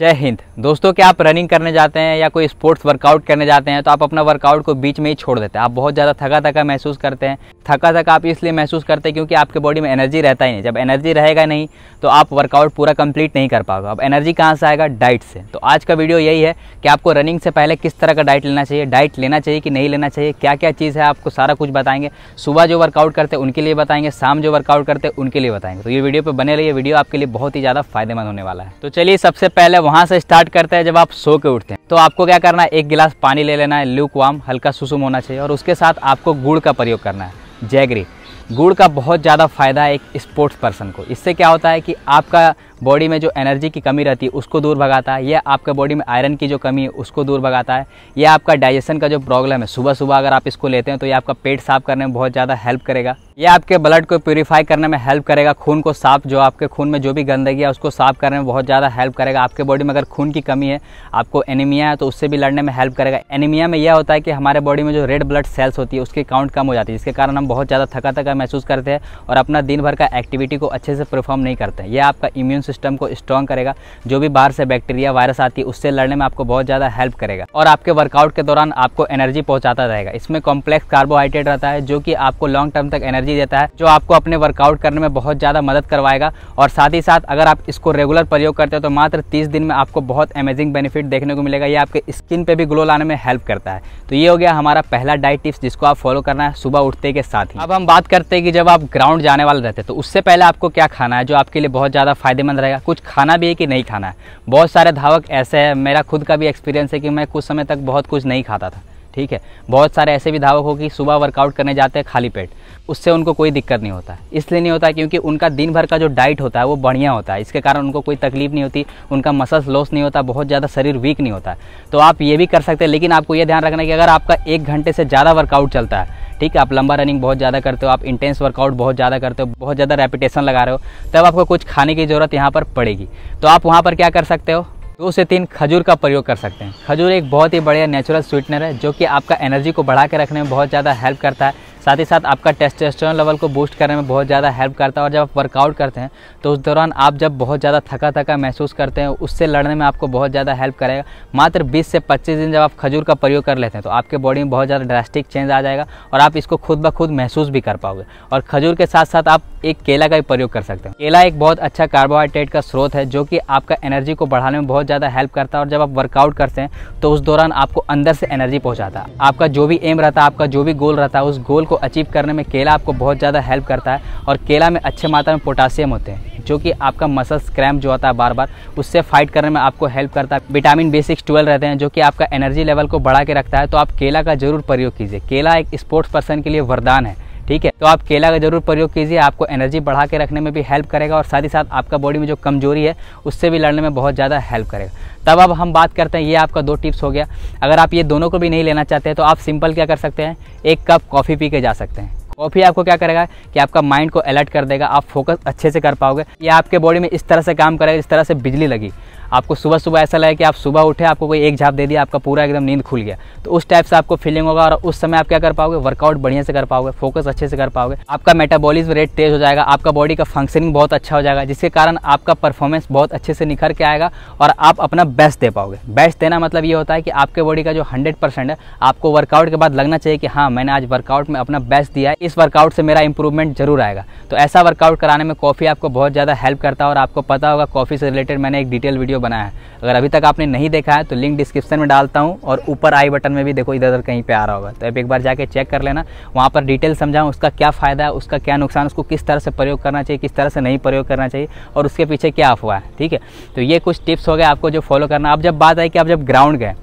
जय हिंद दोस्तों क्या आप रनिंग करने जाते हैं या कोई स्पोर्ट्स वर्कआउट करने जाते हैं तो आप अपना वर्कआउट को बीच में ही छोड़ देते हैं आप बहुत ज़्यादा थका थका महसूस करते हैं थका थका आप इसलिए महसूस करते हैं क्योंकि आपके बॉडी में एनर्जी रहता ही नहीं जब एनर्जी रहेगा नहीं तो आप वर्कआउट पूरा कंप्लीट नहीं कर पाओगे अब एनर्जी कहाँ से आएगा डाइट से तो आज का वीडियो यही है कि आपको रनिंग से पहले किस तरह का डाइट लेना चाहिए डाइट लेना चाहिए कि नहीं लेना चाहिए क्या क्या चीज़ है आपको सारा कुछ बताएंगे सुबह जो वर्कआउट करते हैं उनके लिए बताएंगे शाम जो वर्कआउट करते हैं उनके लिए बताएंगे तो ये वीडियो पर बने रही वीडियो आपके लिए बहुत ही ज़्यादा फायदेमंद होने वाला है तो चलिए सबसे पहले वहाँ से स्टार्ट करते हैं जब आप सो के उठते हैं तो आपको क्या करना है एक गिलास पानी ले लेना है लूक वाम हल्का सुसुम होना चाहिए और उसके साथ आपको गुड़ का प्रयोग करना है जैगरी गुड़ का बहुत ज़्यादा फायदा है एक स्पोर्ट्स पर्सन को इससे क्या होता है कि आपका बॉडी में जो एनर्जी की कमी रहती है उसको दूर भगाता है यह आपका बॉडी में आयरन की जो कमी है उसको दूर भगाता है यह आपका डाइजेशन का जो प्रॉब्लम है सुबह सुबह अगर आप इसको लेते हैं तो ये आपका पेट साफ करने में बहुत ज़्यादा हेल्प करेगा ये आपके ब्लड को प्योरीफाई करने में हेल्प करेगा खून को साफ जो आपके खून में जो भी गंदगी है उसको साफ करने में बहुत ज़्यादा हेल्प करेगा आपके बॉडी में अगर खून की कमी है आपको एनीमिया है तो उससे भी लड़ने में हेल्प करेगा एनीमिया में यह होता है कि हमारे बॉडी में जो रेड ब्लड सेल्स होती है उसकी काउंट कम हो जाती है जिसके कारण हम बहुत ज़्यादा थका थका महसूस करते हैं और अपना दिन भर का एक्टिविटी को अच्छे से परफॉर्म नहीं करते यह आपका इम्यून सिस्टम को स्ट्रॉन्ग करेगा जो भी बाहर से बैक्टीरिया वायरस आती है उससे लड़ने में आपको बहुत ज़्यादा हेल्प करेगा और आपके वर्कआउट के दौरान आपको एनर्जी पहुँचाता रहेगा इसमें कॉम्प्लेक्स कार्बोहाइड्रेट रहता है जो कि आपको लॉन्ग टर्म तक एनर्जी एनर्जी देता है जो आपको अपने वर्कआउट करने में बहुत ज़्यादा मदद करवाएगा और साथ ही साथ अगर आप इसको रेगुलर प्रयोग करते हो तो मात्र तीस दिन में आपको बहुत अमेजिंग बेनिफिट देखने को मिलेगा ये आपके स्किन पर भी ग्लो लाने में हेल्प करता है तो ये हो गया हमारा पहला डाइट टिप्स जिसको आप फॉलो करना है सुबह उठते के साथ ही अब हम बात करते हैं कि जब आप ग्राउंड जाने वाले रहते हैं तो उससे पहले आपको क्या खाना है जो आपके लिए बहुत ज़्यादा फायदेमंद रहेगा कुछ खाना भी है कि नहीं खाना है बहुत सारे धावक ऐसे हैं मेरा खुद का भी एक्सपीरियंस है कि मैं कुछ समय तक बहुत कुछ नहीं खाता था ठीक है बहुत सारे ऐसे भी धावक हो कि सुबह वर्कआउट करने जाते हैं खाली पेट उससे उनको कोई दिक्कत नहीं होता इसलिए नहीं होता क्योंकि उनका दिन भर का जो डाइट होता है वो बढ़िया होता है इसके कारण उनको कोई तकलीफ नहीं होती उनका मसल्स लॉस नहीं होता बहुत ज़्यादा शरीर वीक नहीं होता तो आप ये भी कर सकते हैं लेकिन आपको ये ध्यान रखना कि अगर आपका एक घंटे से ज़्यादा वर्कआउट चलता है ठीक है आप लंबा रनिंग बहुत ज़्यादा करते हो आप इंटेंस वर्कआउट बहुत ज़्यादा करते हो बहुत ज़्यादा रेपिटेशन लगा रहे हो तब आपको कुछ खाने की ज़रूरत यहाँ पर पड़ेगी तो आप वहाँ पर क्या कर सकते हो दो से तीन खजूर का प्रयोग कर सकते हैं खजूर एक बहुत ही बढ़िया नेचुरल स्वीटनर है जो कि आपका एनर्जी को बढ़ा के रखने में बहुत ज़्यादा हेल्प करता है साथ ही साथ आपका टेस्टोस्टेरोन लेवल को बूस्ट करने में बहुत ज़्यादा हेल्प करता है और जब आप वर्कआउट करते हैं तो उस दौरान आप जब बहुत ज़्यादा थका थका महसूस करते हैं उससे लड़ने में आपको बहुत ज़्यादा हेल्प करेगा मात्र बीस से पच्चीस दिन जब आप खजूर का प्रयोग कर लेते हैं तो आपके बॉडी में बहुत ज़्यादा ड्रास्टिक चेंज आ जाएगा और आप इसको खुद ब खुद महसूस भी कर पाओगे और खजूर के साथ साथ आप एक केला का भी प्रयोग कर सकते हैं केला एक बहुत अच्छा कार्बोहाइड्रेट का स्रोत है जो कि आपका एनर्जी को बढ़ाने में बहुत ज़्यादा हेल्प करता है और जब आप वर्कआउट करते हैं तो उस दौरान आपको अंदर से एनर्जी पहुँचाता है आपका जो भी एम रहता है आपका जो भी गोल रहता है उस गोल को अचीव करने में केला आपको बहुत ज़्यादा हेल्प करता है और केला में अच्छे मात्रा में पोटासियम होते हैं जो कि आपका मसल्स क्रैम्प जो होता है बार बार उससे फाइट करने में आपको हेल्प करता है विटामिन बी सिक्स ट्वेल्व रहते हैं जो कि आपका एनर्जी लेवल को बढ़ा के रखता है तो आप केला का जरूर प्रयोग कीजिए केला एक स्पोर्ट्स पर्सन के लिए वरदान है ठीक है तो आप केला का जरूर प्रयोग कीजिए आपको एनर्जी बढ़ा के रखने में भी हेल्प करेगा और साथ ही साथ आपका बॉडी में जो कमजोरी है उससे भी लड़ने में बहुत ज़्यादा हेल्प करेगा तब अब हम बात करते हैं ये आपका दो टिप्स हो गया अगर आप ये दोनों को भी नहीं लेना चाहते हैं तो आप सिंपल क्या कर सकते हैं एक कप कॉफ़ी पी के जा सकते हैं कॉफ़ी आपको क्या करेगा कि आपका माइंड को अलर्ट कर देगा आप फोकस अच्छे से कर पाओगे या आपके बॉडी में इस तरह से काम करेगा इस तरह से बिजली लगी आपको सुबह सुबह ऐसा लगे कि आप सुबह उठे आपको कोई एक झाप दे दिया आपका पूरा एकदम नींद खुल गया तो उस टाइप से आपको फीलिंग होगा और उस समय आप क्या कर पाओगे वर्कआउट बढ़िया से कर पाओगे फोकस अच्छे से कर पाओगे आपका मेटाबॉलिज्म रेट तेज हो जाएगा आपका बॉडी का फंक्शनिंग बहुत अच्छा हो जाएगा जिसके कारण आपका परफॉर्मेंस बहुत अच्छे से निखर के आएगा और आप अपना बेस्ट दे पाओगे बेस्ट देना मतलब ये होता है कि आपके बॉडी का जो हंड्रेड परसेंट है आपको वर्कआउट के बाद लगना चाहिए कि हाँ मैंने आज वर्कआउट में अपना बेस्ट दिया है इस वर्कआउट से मेरा इंप्रूवमेंट जरूर आएगा तो ऐसा वर्कआउट कराने में कॉफ़ी आपको बहुत ज़्यादा हेल्प करता है और आपको पता होगा कॉफ़ी से रिलेटेड मैंने एक डिटेल वीडियो बनाया है अगर अभी तक आपने नहीं देखा है तो लिंक डिस्क्रिप्शन में डालता हूँ और ऊपर आई बटन में भी देखो इधर उधर कहीं पर आ रहा होगा तो आप एक बार जाके चेक कर लेना वहाँ पर डिटेल समझाऊँ उसका क्या फ़ायदा है उसका क्या नुकसान उसको किस तरह से प्रयोग करना चाहिए किस तरह से नहीं प्रयोग करना चाहिए और उसके पीछे क्या अफवाह है ठीक है तो ये कुछ टिप्स हो गए आपको जो फॉलो करना अब जब बात आई कि आप जब ग्राउंड गए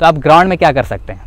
तो आप ग्राउंड में क्या कर सकते हैं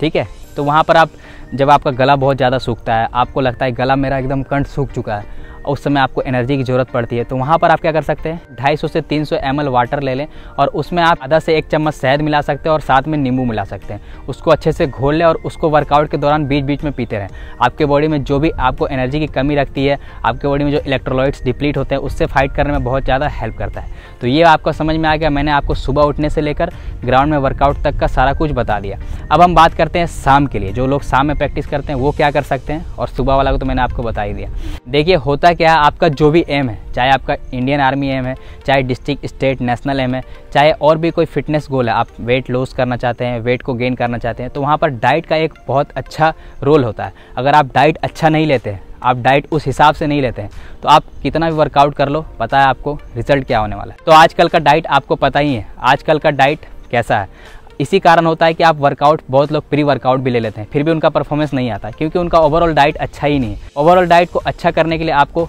ठीक है तो वहाँ पर आप जब आपका गला बहुत ज़्यादा सूखता है आपको लगता है गला मेरा एकदम कंठ सूख चुका है और उस समय आपको एनर्जी की ज़रूरत पड़ती है तो वहाँ पर आप क्या कर सकते हैं ढाई से तीन सौ वाटर ले लें और उसमें आप आधा से एक चम्मच शहद मिला सकते हैं और साथ में नींबू मिला सकते हैं उसको अच्छे से घोल लें और उसको वर्कआउट के दौरान बीच बीच में पीते रहें आपके बॉडी में जो भी आपको एनर्जी की कमी रखती है आपके बॉडी में जो इलेक्ट्रोलाइट्स डिप्लीट होते हैं उससे फाइट करने में बहुत ज़्यादा हेल्प करता है तो ये आपको समझ में आ गया मैंने आपको सुबह उठने से लेकर ग्राउंड में वर्कआउट तक का सारा कुछ बता दिया अब हम बात करते हैं शाम के लिए जो लोग शाम में प्रैक्टिस करते हैं वो क्या कर सकते हैं और सुबह वाला को तो मैंने आपको बता ही दिया देखिए होता क्या है आपका जो भी एम है चाहे आपका इंडियन आर्मी एम है चाहे डिस्ट्रिक्ट स्टेट नेशनल एम है चाहे और भी कोई फिटनेस गोल है आप वेट लॉस करना चाहते हैं वेट को गेन करना चाहते हैं तो वहाँ पर डाइट का एक बहुत अच्छा रोल होता है अगर आप डाइट अच्छा नहीं लेते हैं आप डाइट उस हिसाब से नहीं लेते हैं तो आप कितना भी वर्कआउट कर लो पता है आपको रिजल्ट क्या होने वाला है तो आजकल का डाइट आपको पता ही है आजकल का डाइट कैसा है इसी कारण होता है कि आप वर्कआउट बहुत लोग प्री वर्कआउट भी ले लेते हैं फिर भी उनका परफॉर्मेंस नहीं आता क्योंकि उनका ओवरऑल डाइट अच्छा ही नहीं है ओवरऑल डाइट को अच्छा करने के लिए आपको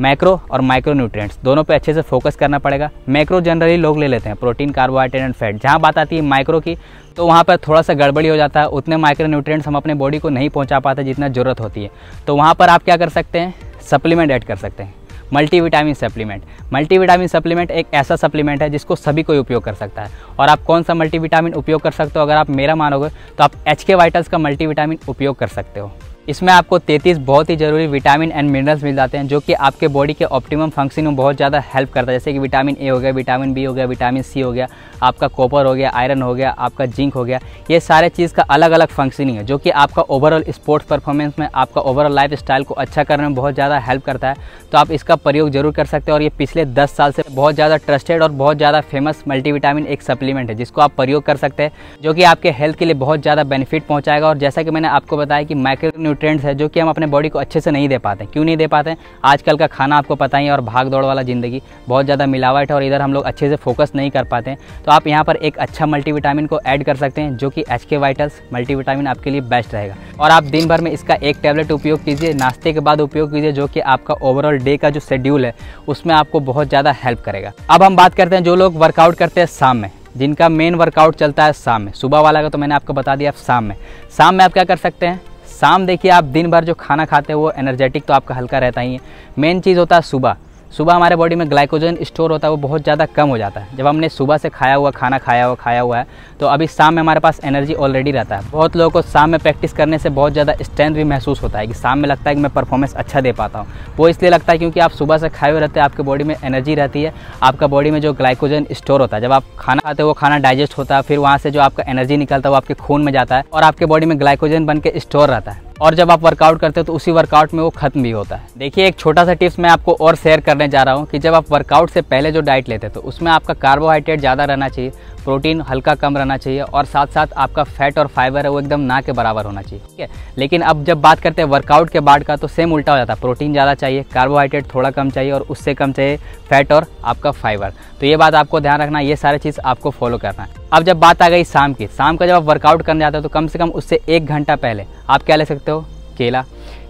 मैक्रो और माइक्रो न्यूट्रिएंट्स दोनों पे अच्छे से फोकस करना पड़ेगा मैक्रो जनरली लोग ले लेते हैं प्रोटीन कार्बोहाइड्रेट एंड फैट जहाँ बात आती है माइक्रो की तो वहाँ पर थोड़ा सा गड़बड़ी हो जाता है उतने माइक्रो न्यूट्रिएंट्स हम अपने बॉडी को नहीं पहुँचा पाते जितना ज़रूरत होती है तो वहाँ पर आप क्या कर सकते हैं सप्लीमेंट ऐड कर सकते हैं मल्टीविटामिन सप्लीमेंट मल्टीविटामिन सप्लीमेंट एक ऐसा सप्लीमेंट है जिसको सभी कोई उपयोग कर सकता है और आप कौन सा मल्टीविटामिन उपयोग कर सकते हो अगर आप मेरा मानोगे तो आप एच के वाइटल्स का मल्टीविटामिन उपयोग कर सकते हो इसमें आपको 33 बहुत ही ज़रूरी विटामिन एंड मिनरल्स मिल जाते हैं जो कि आपके बॉडी के ऑप्टिमम फंक्शन में बहुत ज़्यादा हेल्प करता है जैसे कि विटामिन ए हो गया विटामिन बी हो गया विटामिन सी हो गया आपका कॉपर हो गया आयरन हो गया आपका जिंक हो गया ये सारे चीज़ का अलग अलग फंक्शनिंग है जो कि आपका ओवरऑल स्पोर्ट्स परफॉर्मेंस में आपका ओवरऑल लाइफ स्टाइल को अच्छा करने में बहुत ज़्यादा हेल्प करता है तो आप इसका प्रयोग जरूर कर सकते हैं और ये पिछले दस साल से बहुत ज़्यादा ट्रस्टेड और बहुत ज़्यादा फेमस मल्टीविटामिन एक सप्लीमेंट है जिसको आप प्रयोग कर सकते हैं जो कि आपके हेल्थ के लिए बहुत ज़्यादा बेनिफिट पहुँचाएगा और जैसा कि मैंने आपको बताया कि माइक्रो न्यूट्रेंट्स है जो कि हम अपने बॉडी को अच्छे से नहीं दे पाते क्यों नहीं दे पाते आजकल का खाना आपको पता ही है और भाग दौड़ वाला ज़िंदगी बहुत ज़्यादा मिलावट है और इधर हम लोग अच्छे से फोकस नहीं कर पाते हैं तो आप यहाँ पर एक अच्छा मल्टीविटामिन को ऐड कर सकते हैं जो कि एच के वाइटल्स मल्टीविटामिन आपके लिए बेस्ट रहेगा और आप दिन भर में इसका एक टैबलेट उपयोग कीजिए नाश्ते के बाद उपयोग कीजिए जो कि आपका ओवरऑल डे का जो शेड्यूल है उसमें आपको बहुत ज़्यादा हेल्प करेगा अब हम बात करते हैं जो लोग वर्कआउट करते हैं शाम में जिनका मेन वर्कआउट चलता है शाम में सुबह वाला का तो मैंने आपको बता दिया आप शाम में शाम में आप क्या कर सकते हैं शाम देखिए आप दिन भर जो खाना खाते हैं वो एनर्जेटिक तो आपका हल्का रहता ही है मेन चीज़ होता है सुबह सुबह हमारे बॉडी में ग्लाइकोजन स्टोर होता है वो बहुत ज़्यादा कम हो जाता है जब हमने सुबह से खाया हुआ खाना खाया हुआ खाया हुआ है तो अभी शाम में हमारे पास एनर्जी ऑलरेडी रहता है बहुत लोगों को शाम में प्रैक्टिस करने से बहुत ज़्यादा स्ट्रेंथ भी महसूस होता है कि शाम में लगता है कि मैं परफॉर्मेंस अच्छा दे पाता हूँ वो इसलिए लगता है क्योंकि आप सुबह से खाए हुए रहते हैं आपके बॉडी में एनर्जी रहती है आपका बॉडी में जो ग्लाइकोजन स्टोर होता है जब आप खाना खाते हो वो खाना डाइजेस्ट होता है फिर वहाँ से जो आपका एनर्जी निकलता है वो आपके खून में जाता है और आपके बॉडी में ग्लाइकोजन बन के स्टोर रहता है और जब आप वर्कआउट करते हो तो उसी वर्कआउट में वो खत्म भी होता है देखिए एक छोटा सा टिप्स मैं आपको और शेयर करने जा रहा हूँ कि जब आप वर्कआउट से पहले जो डाइट लेते हैं तो उसमें आपका कार्बोहाइड्रेट ज़्यादा रहना चाहिए प्रोटीन हल्का कम रहना चाहिए और साथ साथ आपका फैट और फाइबर है वो एकदम ना के बराबर होना चाहिए ठीक है लेकिन अब जब बात करते हैं वर्कआउट के बाद का तो सेम उल्टा हो जाता है प्रोटीन ज़्यादा चाहिए कार्बोहाइड्रेट थोड़ा कम चाहिए और उससे कम चाहिए फैट और आपका फाइबर तो ये बात आपको ध्यान रखना ये सारी चीज़ आपको फॉलो करना है अब जब बात आ गई शाम की शाम का जब आप वर्कआउट करने जाते हो तो कम से कम उससे एक घंटा पहले आप क्या ले सकते हो केला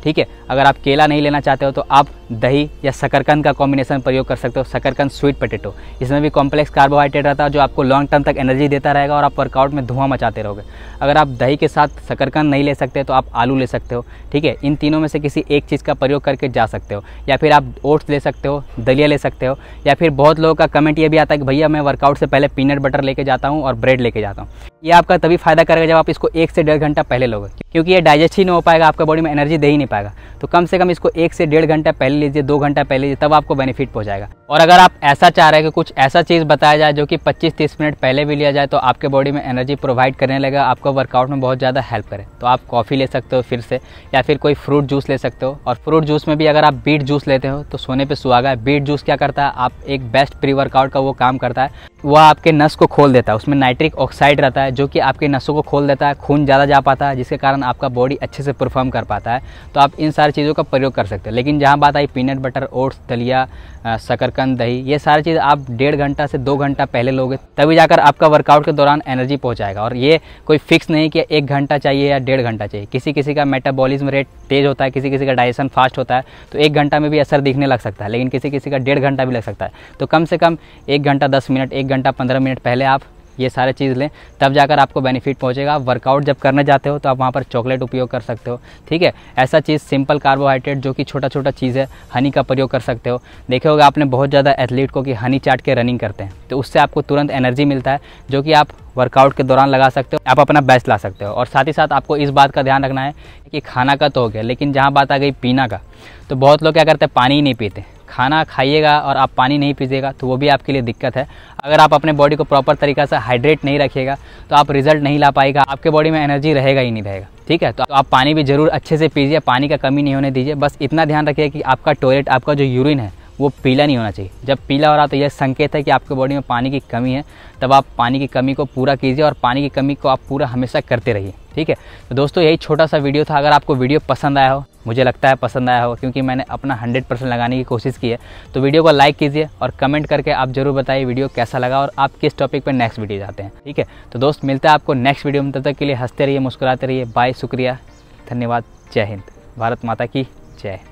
ठीक है अगर आप केला नहीं लेना चाहते हो तो आप दही या शकरकंद का कॉम्बिनेशन प्रयोग कर सकते हो शकरकंद स्वीट पटेटो इसमें भी कॉम्प्लेक्स कार्बोहाइड्रेट रहता है जो आपको लॉन्ग टर्म तक एनर्जी देता रहेगा और आप वर्कआउट में धुआं मचाते रहोगे अगर आप दही के साथ शकरकंद नहीं ले सकते तो आप आलू ले सकते हो ठीक है इन तीनों में से किसी एक चीज़ का प्रयोग करके जा सकते हो या फिर आप ओट्स ले सकते हो दलिया ले सकते हो या फिर बहुत लोगों का कमेंट ये भी आता है कि भैया मैं वर्कआउट से पहले पीनट बटर लेके जाता हूँ और ब्रेड लेके जाता हूँ ये आपका तभी फ़ायदा करेगा जब आप इसको एक से डेढ़ घंटा पहले लोगे क्योंकि ये डाइजेस्ट ही नहीं हो पाएगा आपका बॉडी में एनर्जी दे ही नहीं पाएगा तो कम से कम इसको एक से डेढ़ घंटा पहले लीजिए दो घंटा पहले लीजिए तब आपको बेनिफिट पहुँचाएगा और अगर आप ऐसा चाह रहे हैं कि कुछ ऐसा चीज़ बताया जाए जो कि 25-30 मिनट पहले भी लिया जाए तो आपके बॉडी में एनर्जी प्रोवाइड करने लगेगा आपको वर्कआउट में बहुत ज़्यादा हेल्प करे तो आप कॉफ़ी ले सकते हो फिर से या फिर कोई फ्रूट जूस ले सकते हो और फ्रूट जूस में भी अगर आप बीट जूस लेते हो तो सोने पर सुहागा है बीट जूस क्या करता है आप एक बेस्ट प्री वर्कआउट का वो काम करता है वह आपके नस को खोल देता है उसमें नाइट्रिक ऑक्साइड रहता है जो कि आपके नसों को खोल देता है खून ज़्यादा जा पाता है जिसके कारण आपका बॉडी अच्छे से परफॉर्म कर पाता है तो आप इन सारी चीज़ों का प्रयोग कर सकते हो लेकिन जहाँ बात आई पीनट बटर ओट्स दलिया शकर चिकन दही ये सारी चीज़ आप डेढ़ घंटा से दो घंटा पहले लोगे तभी जाकर आपका वर्कआउट के दौरान एनर्जी पहुँचाएगा और ये कोई फिक्स नहीं कि एक घंटा चाहिए या डेढ़ घंटा चाहिए किसी किसी का मेटाबॉलिज्म रेट तेज़ होता है किसी किसी का डाइजेशन फास्ट होता है तो एक घंटा में भी असर दिखने लग सकता है लेकिन किसी किसी का डेढ़ घंटा भी लग सकता है तो कम से कम एक घंटा दस मिनट एक घंटा पंद्रह मिनट पहले आप ये सारे चीज़ लें तब जाकर आपको बेनिफिट पहुँचेगा वर्कआउट जब करने जाते हो तो आप वहाँ पर चॉकलेट उपयोग कर सकते हो ठीक है ऐसा चीज़ सिंपल कार्बोहाइड्रेट जो कि छोटा छोटा चीज़ है हनी का प्रयोग कर सकते हो देखे होगा आपने बहुत ज़्यादा एथलीट को कि हनी चाट के रनिंग करते हैं तो उससे आपको तुरंत एनर्जी मिलता है जो कि आप वर्कआउट के दौरान लगा सकते हो आप अपना बेस्ट ला सकते हो और साथ ही साथ आपको इस बात का ध्यान रखना है कि खाना का तो हो गया लेकिन जहाँ बात आ गई पीना का तो बहुत लोग क्या करते हैं पानी ही नहीं पीते खाना खाइएगा और आप पानी नहीं पीजिएगा तो वो भी आपके लिए दिक्कत है अगर आप अपने बॉडी को प्रॉपर तरीका से हाइड्रेट नहीं रखिएगा तो आप रिजल्ट नहीं ला पाएगा आपके बॉडी में एनर्जी रहेगा ही नहीं रहेगा ठीक है तो आप पानी भी ज़रूर अच्छे से पीजिए पानी का कमी नहीं होने दीजिए बस इतना ध्यान रखिए कि आपका टॉयलेट आपका जो यूरिन है वो पीला नहीं होना चाहिए जब पीला हो रहा तो यह संकेत है कि आपके बॉडी में पानी की कमी है तब आप पानी की कमी को पूरा कीजिए और पानी की कमी को आप पूरा हमेशा करते रहिए ठीक है तो दोस्तों यही छोटा सा वीडियो था अगर आपको वीडियो पसंद आया हो मुझे लगता है पसंद आया हो क्योंकि मैंने अपना 100 परसेंट लगाने की कोशिश की है तो वीडियो को लाइक कीजिए और कमेंट करके आप जरूर बताइए वीडियो कैसा लगा और आप किस टॉपिक पर नेक्स्ट वीडियो जाते हैं ठीक है तो दोस्त मिलते हैं आपको नेक्स्ट वीडियो में तब तक के लिए हंसते रहिए मुस्कुराते रहिए बाय शुक्रिया धन्यवाद जय हिंद भारत माता की जय